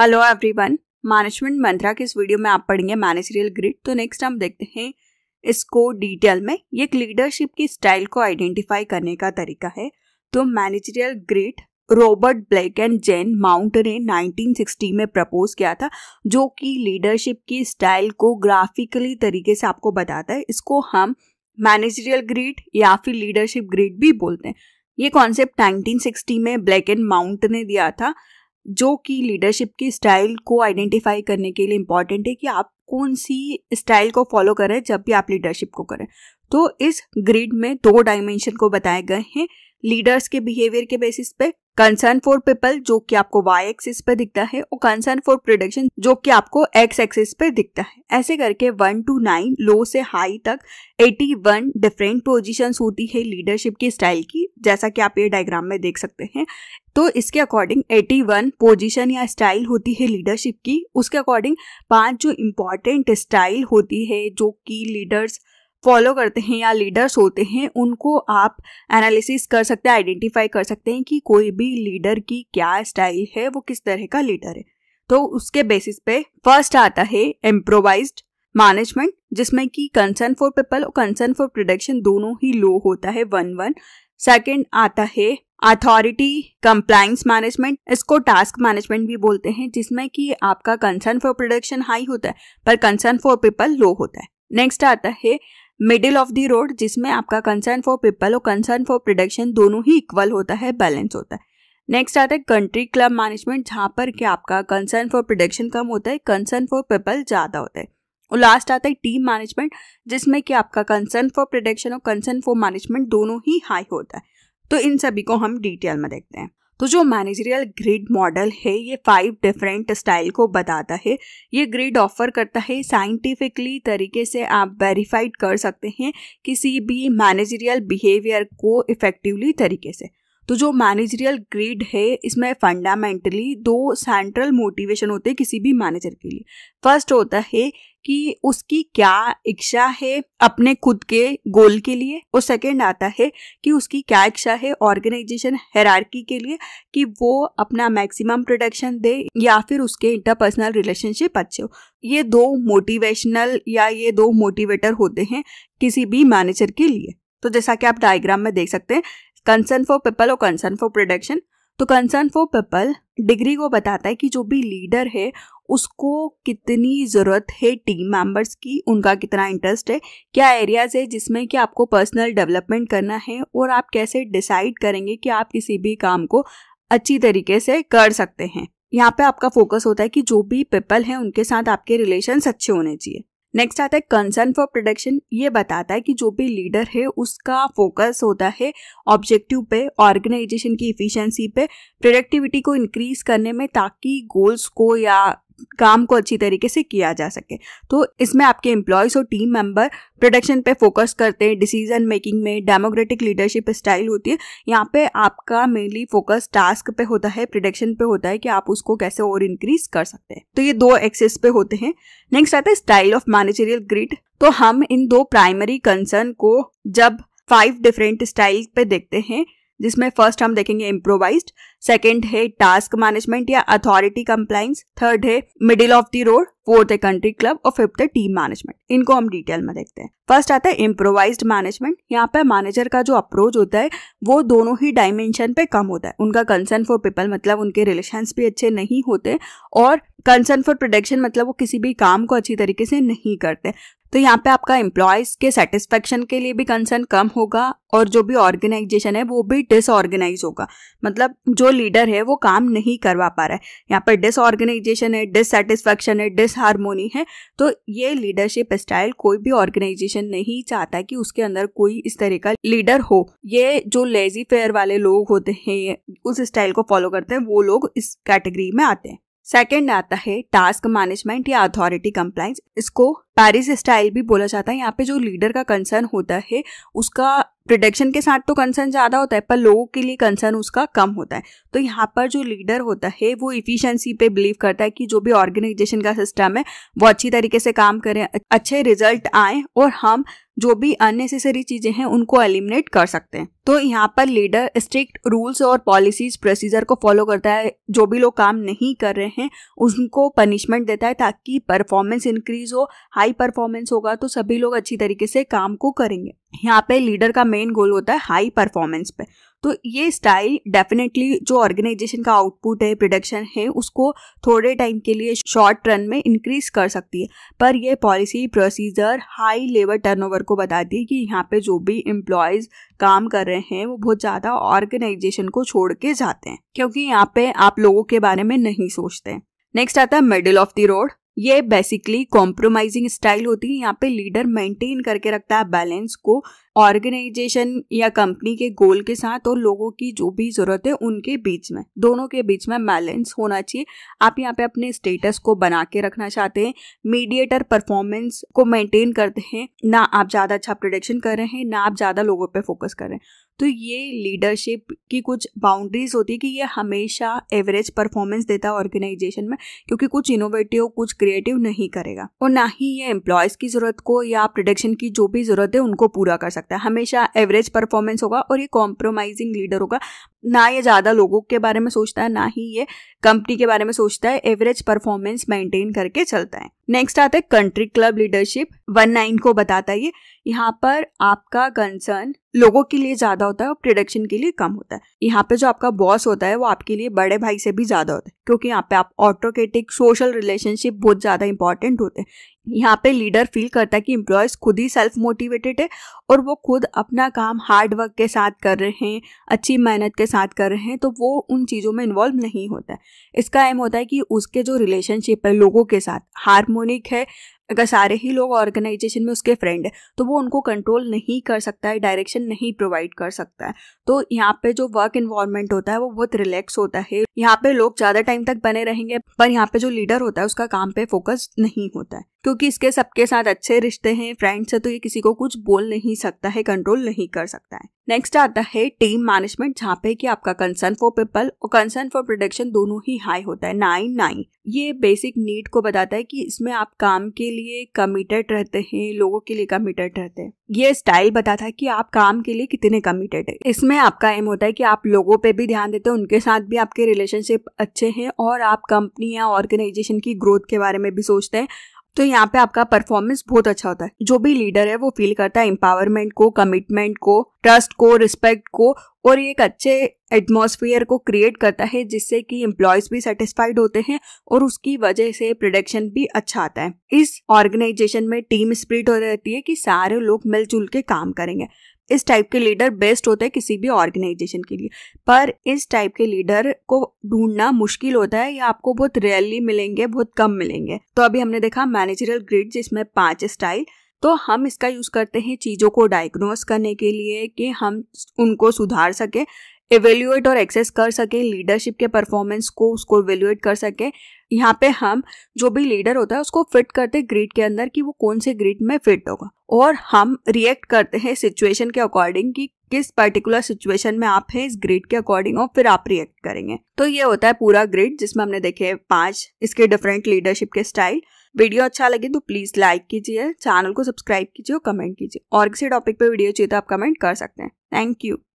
hello everyone management मंत्रा के इस video में आप पढ़ेंगे मैनेजरियल ग्रिड तो नेक्स्ट हम देखते हैं इसको डिटेल में ये एक लीडरशिप की स्टाइल को आइडेंटिफाई करने का तरीका है तो managerial grid Robert Blake and Jane Mouton ने 1960 में प्रपोज किया था जो कि लीडरशिप की स्टाइल को ग्राफिकली तरीके से आपको बताता है इसको हम मैनेजरियल ग्रिड या फिर लीडरशिप ग्रिड भी बोलते हैं ये कॉन्सेप्ट 1960 में ब्लैक एंड माउंट ने दिया था जो कि लीडरशिप की स्टाइल को आइडेंटिफाई करने के लिए इम्पॉर्टेंट है कि आप कौन सी स्टाइल को फॉलो करें जब भी आप लीडरशिप को करें तो इस ग्रिड में दो डायमेंशन को बताए गए हैं लीडर्स के बिहेवियर के बेसिस पे कंसर्न फॉर पीपल जो कि आपको वाई एक्सिस पे दिखता है और कंसर्न फॉर प्रोडक्शन जो कि आपको एक्स एक्सिस पे दिखता है ऐसे करके वन टू नाइन लो से हाई तक एटी वन डिफरेंट पोजिशन होती है लीडरशिप की स्टाइल की जैसा कि आप ये डायग्राम में देख सकते हैं तो इसके अकॉर्डिंग 81 पोजीशन या स्टाइल होती है लीडरशिप की उसके अकॉर्डिंग पांच जो इम्पॉर्टेंट स्टाइल होती है जो कि लीडर्स फॉलो करते हैं या लीडर्स होते हैं उनको आप एनालिसिस कर सकते हैं आइडेंटिफाई कर सकते हैं कि कोई भी लीडर की क्या स्टाइल है वो किस तरह का लीडर है तो उसके बेसिस पे फर्स्ट आता है एम्प्रोवाइज मैनेजमेंट जिसमें कि कंसर्न फॉर पीपल और कंसर्न फॉर प्रोडक्शन दोनों ही लो होता है वन वन सेकेंड आता है अथॉरिटी कंप्लाइंस मैनेजमेंट इसको टास्क मैनेजमेंट भी बोलते हैं जिसमें कि आपका कंसर्न फॉर प्रोडक्शन हाई होता है पर कंसर्न फॉर पीपल लो होता है नेक्स्ट आता है मिडिल ऑफ दी रोड जिसमें आपका कंसर्न फॉर पीपल और कंसर्न फॉर प्रोडक्शन दोनों ही इक्वल होता है बैलेंस होता है नेक्स्ट आता है कंट्री क्लब मैनेजमेंट जहाँ पर कि आपका कंसर्न फॉर प्रोडक्शन कम होता है कंसर्न फॉर पीपल ज़्यादा होता है और लास्ट आता है टीम मैनेजमेंट जिसमें कि आपका कंसर्न फॉर प्रोडक्शन और कंसर्न फॉर मैनेजमेंट दोनों ही हाई होता है तो इन सभी को हम डिटेल में देखते हैं तो जो मैनेजरियल ग्रिड मॉडल है ये फाइव डिफरेंट स्टाइल को बताता है ये ग्रिड ऑफर करता है साइंटिफिकली तरीके से आप वेरीफाइड कर सकते हैं किसी भी मैनेजरियल बिहेवियर को इफ़ेक्टिवली तरीके से तो जो मैनेजरियल ग्रिड है इसमें फंडामेंटली दो सेंट्रल मोटिवेशन होते हैं किसी भी मैनेजर के लिए फर्स्ट होता है कि उसकी क्या इच्छा है अपने खुद के गोल के लिए और सेकेंड आता है कि उसकी क्या इच्छा है ऑर्गेनाइजेशन हेरार्की के लिए कि वो अपना मैक्सिमम प्रोडक्शन दे या फिर उसके इंटरपर्सनल रिलेशनशिप अच्छे हो ये दो मोटिवेशनल या ये दो मोटिवेटर होते हैं किसी भी मैनेजर के लिए तो जैसा कि आप डायग्राम में देख सकते हैं कंसर्न फॉर पीपल और कंसर्न फॉर प्रोडक्शन तो कंसर्न फॉर पीपल डिग्री को बताता है कि जो भी लीडर है उसको कितनी ज़रूरत है टीम मेंबर्स की उनका कितना इंटरेस्ट है क्या एरियाज़ है जिसमें कि आपको पर्सनल डेवलपमेंट करना है और आप कैसे डिसाइड करेंगे कि आप किसी भी काम को अच्छी तरीके से कर सकते हैं यहाँ पे आपका फोकस होता है कि जो भी पीपल हैं उनके साथ आपके रिलेशन अच्छे होने चाहिए नेक्स्ट आता है कंसर्न फॉर प्रोडक्शन ये बताता है कि जो भी लीडर है उसका फोकस होता है ऑब्जेक्टिव पे ऑर्गेनाइजेशन की इफिशेंसी पे प्रोडक्टिविटी को इंक्रीज करने में ताकि गोल्स को या काम को अच्छी तरीके से किया जा सके तो इसमें आपके एम्प्लॉयज़ और टीम मेंबर प्रोडक्शन पे फोकस करते हैं डिसीजन मेकिंग में डेमोक्रेटिक लीडरशिप स्टाइल होती है यहाँ पे आपका मेनली फोकस टास्क पे होता है प्रोडक्शन पे होता है कि आप उसको कैसे और इंक्रीज कर सकते हैं तो ये दो एक्सेस पे होते हैं नेक्स्ट आता है स्टाइल ऑफ मैनेजरियल ग्रिड तो हम इन दो प्राइमरी कंसर्न को जब फाइव डिफरेंट स्टाइल पे देखते हैं जिसमें फर्स्ट हम देखेंगे इम्प्रोवाइज सेकेंड है टास्क मैनेजमेंट या अथॉरिटी कंप्लाइंस थर्ड है middle of the road fourth है कंट्री क्लब और फिफ्थ है टीम मैनेजमेंट इनको हम डिटेल में देखते हैं फर्स्ट आता है इम्प्रोवाइज मैनेजमेंट यहाँ पे मैनेजर का जो अप्रोच होता है वो दोनों ही डायमेंशन पे कम होता है उनका कंसर्न फॉर पीपल मतलब उनके रिलेशन भी अच्छे नहीं होते और कंसर्न फॉर प्रोडक्शन मतलब वो किसी भी काम को अच्छी तरीके से नहीं करते तो यहाँ पे आपका एम्प्लॉयज के सेटिस्फेक्शन के लिए भी कंसर्न कम होगा और जो भी ऑर्गेनाइजेशन है वो भी डिसऑर्गेनाइज होगा मतलब जो लीडर है वो काम नहीं करवा पा रहा है यहाँ पर डिसऑर्गेनाइजेशन है डिससेटिस्फेक्शन है डिसहारमोनी है तो ये लीडरशिप स्टाइल कोई भी ऑर्गेनाइजेशन नहीं चाहता कि उसके अंदर कोई इस तरह का लीडर हो ये जो लेजी फेयर वाले लोग होते हैं उस स्टाइल को फॉलो करते हैं वो लोग इस कैटेगरी में आते हैं सेकेंड आता है टास्क मैनेजमेंट या अथॉरिटी कंप्लाइंस इसको पैरिस स्टाइल भी बोला जाता है यहाँ पे जो लीडर का कंसर्न होता है उसका प्रोडक्शन के साथ तो कंसर्न ज़्यादा होता है पर लोगों के लिए कंसर्न उसका कम होता है तो यहाँ पर जो लीडर होता है वो इफ़िशेंसी पे बिलीव करता है कि जो भी ऑर्गेनाइजेशन का सिस्टम है वो अच्छी तरीके से काम करें अच्छे रिजल्ट आए और हम जो भी अननेसेसरी चीजें हैं उनको एलिमिनेट कर सकते हैं तो यहाँ पर लीडर स्ट्रिक्ट रूल्स और पॉलिसीज प्रोसीजर को फॉलो करता है जो भी लोग काम नहीं कर रहे हैं उनको पनिशमेंट देता है ताकि परफॉर्मेंस इंक्रीज हो हाई परफॉर्मेंस होगा तो सभी लोग अच्छी तरीके से काम को करेंगे यहाँ पे लीडर का मेन गोल होता है हाई परफॉर्मेंस पे तो ये स्टाइल डेफिनेटली जो ऑर्गेनाइजेशन का आउटपुट है प्रोडक्शन है उसको थोड़े टाइम के लिए शॉर्ट रन में इंक्रीज कर सकती है पर यह policy procedure high labour turnover को बताती है कि यहाँ पे जो भी एम्प्लॉयज़ काम कर रहे हैं वो बहुत ज़्यादा ऑर्गेनाइजेशन को छोड़ के जाते हैं क्योंकि यहाँ पे आप लोगों के बारे में नहीं सोचते नेक्स्ट आता है मिडिल ऑफ द रोड ये बेसिकली कॉम्प्रोमाइजिंग स्टाइल होती है यहाँ पे लीडर मेंटेन करके रखता है बैलेंस को ऑर्गेनाइजेशन या कंपनी के गोल के साथ और लोगों की जो भी ज़रूरत है उनके बीच में दोनों के बीच में बैलेंस होना चाहिए आप यहाँ पे अपने स्टेटस को बना के रखना चाहते हैं मीडिएटर परफॉर्मेंस को मेंटेन करते हैं ना आप ज़्यादा अच्छा प्रोडक्शन कर रहे हैं ना आप ज़्यादा लोगों पर फोकस कर रहे हैं तो ये लीडरशिप की कुछ बाउंड्रीज होती है कि ये हमेशा एवरेज परफॉर्मेंस देता है ऑर्गेनाइजेशन में क्योंकि कुछ इनोवेटिव कुछ क्रिएटिव नहीं करेगा और ना ही ये एम्प्लॉयज़ की ज़रूरत को या प्रोडक्शन की जो भी ज़रूरत है उनको पूरा कर सकता सकता है हमेशा एवरेज परफॉर्मेंस होगा और ये कॉम्प्रोमाइजिंग लीडर होगा ना ये ज़्यादा लोगों के बारे में सोचता है ना ही ये कंपनी के बारे में सोचता है एवरेज परफॉर्मेंस मेंटेन करके चलता है नेक्स्ट आता है country club leadership one nine को बताता है ये यहाँ पर आपका कंसर्न लोगों के लिए ज़्यादा होता है और प्रोडक्शन के लिए कम होता है यहाँ पे जो आपका बॉस होता है वो आपके लिए बड़े भाई से भी ज़्यादा होता है क्योंकि यहाँ पे आप ऑटोकेटिक सोशल रिलेशनशिप बहुत ज़्यादा इंपॉर्टेंट होते हैं यहाँ पे लीडर फील करता है कि एम्प्लॉयज़ खुद ही सेल्फ मोटिवेटेड है और वो खुद अपना काम हार्ड वर्क के साथ कर रहे हैं अच्छी मेहनत के साथ कर रहे हैं तो वो उन चीज़ों में इन्वॉल्व नहीं होता है इसका एम होता है कि उसके जो रिलेशनशिप है लोगों के साथ हारमोनिक है अगर सारे ही लोग ऑर्गेनाइजेशन में उसके फ्रेंड है तो वो उनको कंट्रोल नहीं कर सकता है डायरेक्शन नहीं प्रोवाइड कर सकता है तो यहाँ पे जो वर्क इन्वायरमेंट होता है वो बहुत रिलैक्स होता है यहाँ पे लोग ज़्यादा टाइम तक बने रहेंगे पर यहाँ पे जो लीडर होता है उसका काम पे फोकस नहीं होता है क्योंकि इसके सबके साथ अच्छे रिश्ते हैं फ्रेंड्स है तो ये किसी को कुछ बोल नहीं सकता है कंट्रोल नहीं कर सकता है नेक्स्ट आता है टीम मैनेजमेंट जहाँ पे कि आपका कंसर्न फॉर पीपल और कंसर्न फॉर प्रोडक्शन दोनों ही हाई होता है नाइन नाइन ये बेसिक नीड को बताता है कि इसमें आप काम के लिए कमिटेड रहते हैं लोगों के लिए कमिटेड रहते हैं ये स्टाइल बताता है कि आप काम के लिए कितने कमिटेड है इसमें आपका एम होता है कि आप लोगों पे भी ध्यान देते हैं उनके साथ भी आपके रिलेशनशिप अच्छे हैं और आप कंपनी या ऑर्गेनाइजेशन की ग्रोथ के बारे में भी सोचते हैं तो यहाँ पे आपका परफॉर्मेंस बहुत अच्छा होता है जो भी लीडर है वो फील करता है एम्पावरमेंट को कमिटमेंट को ट्रस्ट को रिस्पेक्ट को और एक अच्छे एटमोसफियर को क्रिएट करता है जिससे कि एम्प्लॉयज भी सेटिस्फाइड होते हैं और उसकी वजह से प्रोडक्शन भी अच्छा आता है इस ऑर्गेनाइजेशन में टीम स्प्रिट हो रहती है कि सारे लोग मिलजुल के काम करेंगे इस टाइप के लीडर बेस्ट होते हैं किसी भी ऑर्गेनाइजेशन के लिए पर इस टाइप के लीडर को ढूंढना मुश्किल होता है या आपको बहुत रेयरली मिलेंगे बहुत कम मिलेंगे तो अभी हमने देखा मैनेजरल ग्रिड जिसमें पांच स्टाइल तो हम इसका यूज़ करते हैं चीज़ों को डायग्नोस करने के लिए कि हम उनको सुधार सके एवेल्यूएट और एक्सेस कर सके लीडरशिप के परफॉर्मेंस को उसको इवेल्युएट कर सके यहाँ पे हम जो भी लीडर होता है उसको फिट करते ग्रिड के अंदर कि वो कौन से ग्रिड में फिट होगा और हम रिएक्ट करते हैं सिचुएशन के अकॉर्डिंग कि किस पर्टिकुलर सिचुएशन में आप हैं इस ग्रिड के अकॉर्डिंग और फिर आप रिएक्ट करेंगे तो ये होता है पूरा ग्रिड जिसमें हमने देखे पांच इसके डिफरेंट लीडरशिप के स्टाइल वीडियो अच्छा लगे तो प्लीज लाइक कीजिए चैनल को सब्सक्राइब कीजिए और कमेंट कीजिए और किसी टॉपिक पे वीडियो चाहिए तो आप कमेंट कर सकते हैं थैंक यू